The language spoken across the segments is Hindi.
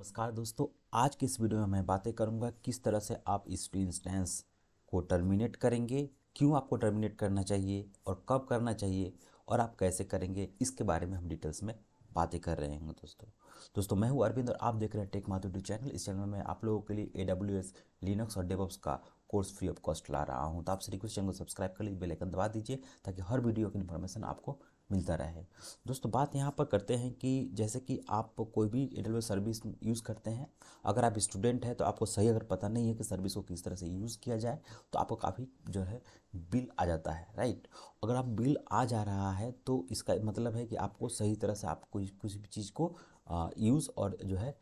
नमस्कार दोस्तों आज के इस वीडियो में मैं बातें करूंगा किस तरह से आप इस इंस्टेंस को टर्मिनेट करेंगे क्यों आपको टर्मिनेट करना चाहिए और कब करना चाहिए और आप कैसे करेंगे इसके बारे में हम डिटेल्स में बातें कर रहे हैं दोस्तों दोस्तों मैं हूं अरविंद और आप देख रहे हैं टेक माथुडी चैनल इस चैनल में आप लोगों के लिए ए डब्ल्यू एस लिनक्स और डेबॉप्स का कोर्स फ्री ऑफ कॉस्ट ला रहा हूं तो सभी रिक्वेस्ट चैनल को सब्सक्राइब कर लीजिए बेलाइकन दबा दीजिए ताकि हर वीडियो की इन्फॉर्मेशन आपको मिलता रहे दोस्तों बात यहाँ पर करते हैं कि जैसे कि आप कोई भी रेलवे सर्विस यूज़ करते हैं अगर आप स्टूडेंट हैं तो आपको सही अगर पता नहीं है कि सर्विस को किस तरह से यूज़ किया जाए तो आपको काफ़ी जो है बिल आ जाता है राइट अगर आप बिल आ जा रहा है तो इसका मतलब है कि आपको सही तरह से आप कोई कुछ भी चीज़ को यूज़ और जो है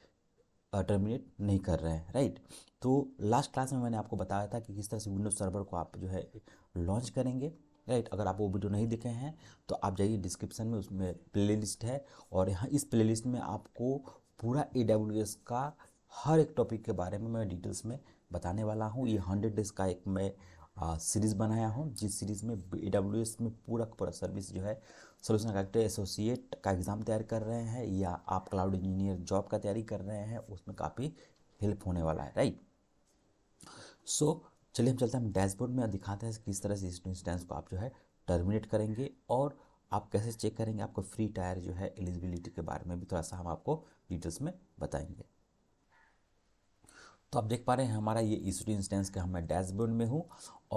टर्मिनेट नहीं कर रहे हैं राइट तो लास्ट क्लास में मैंने आपको बताया था कि किस तरह से विंडोज सर्वर को आप जो है लॉन्च करेंगे राइट अगर आप वो वीडियो नहीं देखे हैं तो आप जाइए डिस्क्रिप्शन में उसमें प्लेलिस्ट है और यहाँ इस प्लेलिस्ट में आपको पूरा ए का हर एक टॉपिक के बारे में मैं डिटेल्स में बताने वाला हूँ ये हंड्रेड डेज का एक मैं सीरीज़ बनाया हूँ जिस सीरीज़ में ए डब्ल्यू एस में पूरा पूरा सर्विस जो है सोल्यूशन कैक्टर एसोसिएट का एग्ज़ाम तैयार कर रहे हैं या आप क्लाउड इंजीनियर जॉब का तैयारी कर रहे हैं उसमें काफ़ी हेल्प होने वाला है राइट सो so, चलिए हम चलते हैं डैशबोर्ड में दिखाते हैं किस तरह से इस इंश्योरेंस को आप जो है टर्मिनेट करेंगे और आप कैसे चेक करेंगे आपको फ्री टायर जो है एलिजिबिलिटी के बारे में भी थोड़ा सा हम आपको डिटेल्स में बताएंगे तो आप देख पा रहे हैं हमारा ये ई सी टू इंस्टेंस का हमें डैशबोर्ड में हूँ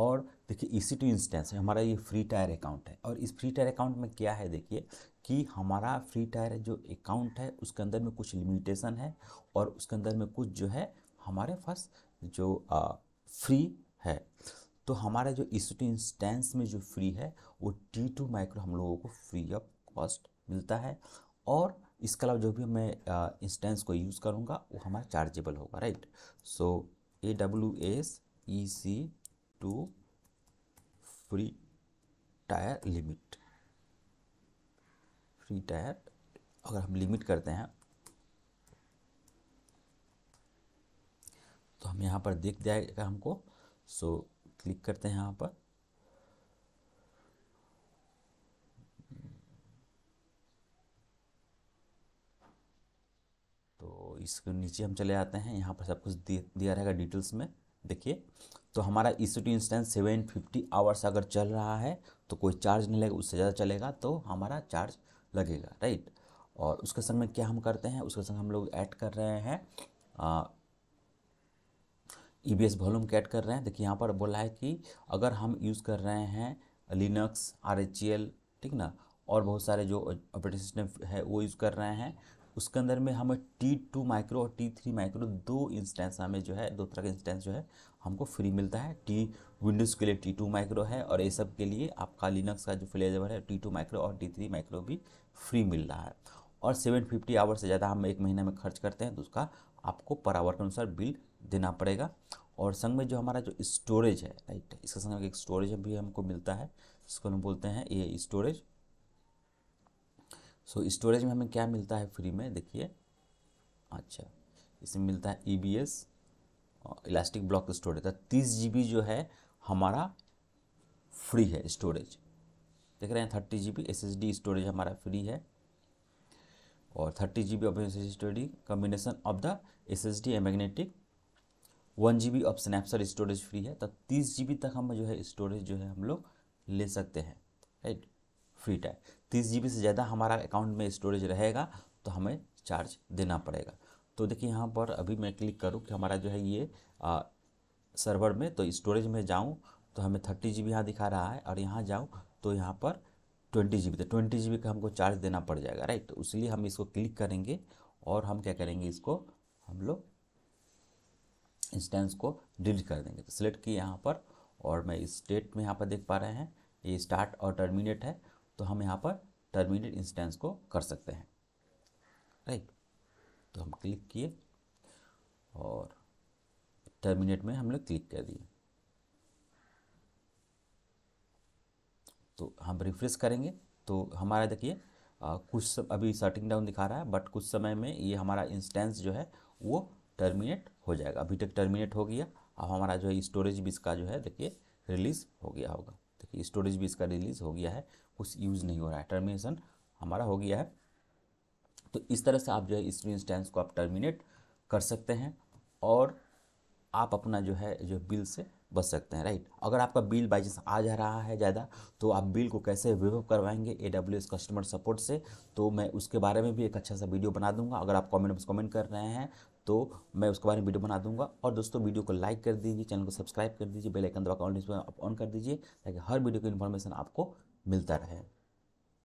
और देखिए ई सी टू इंस्टेंस है हमारा ये फ्री टायर अकाउंट है और इस फ्री टायर अकाउंट में क्या है देखिए कि हमारा फ्री टायर जो अकाउंट है उसके अंदर में कुछ लिमिटेशन है और उसके अंदर में कुछ जो है हमारे फर्स्ट जो फ्री है तो हमारा जो इसी इंस्टेंस में जो फ्री है वो टी टू माइक्रो हम लोगों को फ्री ऑफ कॉस्ट मिलता है और इसके अलावा जो भी मैं इंस्टेंस को यूज़ करूँगा वो हमारा चार्जेबल होगा right so A W S E C two free tier limit free tier अगर हम लिमिट करते हैं यहाँ पर देख जाएगा हमको सो क्लिक करते हैं यहाँ पर तो इसके नीचे हम चले आते हैं यहाँ पर सब कुछ दिया रहेगा डिटेल्स में देखिए तो हमारा इसी two instance seven fifty hours अगर चल रहा है तो कोई चार्ज नहीं लगेगा उससे ज़्यादा चलेगा तो हमारा चार्ज लगेगा राइट और उसके संग में क्या हम करते हैं उसके संग हम लोग ऐड कर रहे हैं ई बी एस वॉल्यूम कैट कर रहे हैं देखिए यहाँ पर बोला है कि अगर हम यूज़ कर रहे हैं लिनक्स आर एच एल ठीक ना और बहुत सारे जो ऑपरेटिंग सिस्टम है वो यूज़ कर रहे हैं उसके अंदर में हमें टी टू माइक्रो और टी थ्री माइक्रो दो इंस्टेंस हमें जो है दो तरह का इंस्टेंस जो है हमको फ्री मिलता है टी विंडोज़ के लिए टी टू माइक्रो है और ये सब के लिए आपका लिनक्स का जो फ्लेजेबल है टी टू माइक्रो और टी थ्री माइक्रो भी फ्री मिल रहा है और सेवन फिफ्टी आवर से ज़्यादा हम एक महीने में खर्च करते हैं तो उसका आपको पर आवर के अनुसार बिल देना पड़ेगा और संग में जो हमारा जो स्टोरेज है राइट इसके संग में एक स्टोरेज भी हमको मिलता है इसको हम बोलते हैं ये स्टोरेज सो स्टोरेज में हमें क्या मिलता है फ्री में देखिए अच्छा इसमें मिलता है E B S elastic block storage तो तीस जी बी जो है हमारा फ्री है स्टोरेज देख रहे हैं thirty G B S S D storage हमारा फ्री है और thirty G B of S S D combination of the S S D magnetic one G B of snapshot storage free है तब तो तीस जी बी तक हम जो है स्टोरेज जो है हम लोग ले सकते हैं राइट फ्री टाइम तीस जी बी से ज़्यादा हमारा अकाउंट में स्टोरेज रहेगा तो हमें चार्ज देना पड़ेगा तो देखिए यहाँ पर अभी मैं क्लिक करूँ कि हमारा जो है ये आ, सर्वर में तो स्टोरेज में जाऊँ तो हमें थर्टी जी बी यहाँ दिखा रहा है और यहाँ जाऊँ तो यहाँ पर ट्वेंटी जी बी तो ट्वेंटी जी बी का हमको चार्ज देना पड़ जाएगा राइट तो इसलिए हम इसको क्लिक करेंगे और हम क्या करेंगे इसको हम लोग इंस्टेंस को डिलीट कर देंगे तो सिलेक्ट किए यहाँ पर और मैं इस डेट में यहाँ पर देख पा रहे हैं ये स्टार्ट और टर्मिनेट है तो हम यहाँ पर टर्मिनेट इंस्टेंस को कर सकते हैं राइट तो हम क्लिक किए और टर्मिनेट में हम लोग क्लिक कर दिए तो हम रिफ्रेश करेंगे तो हमारा देखिए कुछ सब अभी शटिंग डाउन दिखा रहा है बट कुछ समय में ये हमारा इंस्टेंस जो है वो टर्मिनेट हो जाएगा अभी तक टर्मिनेट हो गया अब हमारा जो है स्टोरेज भी इसका जो है देखिए रिलीज़ हो गया होगा देखिए स्टोरेज भी इसका रिलीज़ हो गया है कुछ यूज़ नहीं हो रहा है टर्मिनेशन हमारा हो गया है तो इस तरह से आप जो है इस इंस्टेंस को आप टर्मिनेट कर सकते हैं और आप अपना जो है जो बिल से बच सकते हैं राइट अगर आपका बिल बाई चांस आ जा रहा है ज़्यादा तो आप बिल को कैसे रिवॉव करवाएंगे ए डब्ल्यू कस्टमर सपोर्ट से तो मैं उसके बारे में भी एक अच्छा सा वीडियो बना दूंगा अगर आप कमेंट बॉक्स कमेंट कर रहे हैं तो मैं उसके बारे में वीडियो बना दूंगा और दोस्तों वीडियो को लाइक कर दीजिए चैनल को सब्सक्राइब कर दीजिए बेल आइकन दबाकर ऑन कर दीजिए ताकि हर वीडियो की इन्फॉर्मेशन आपको मिलता रहे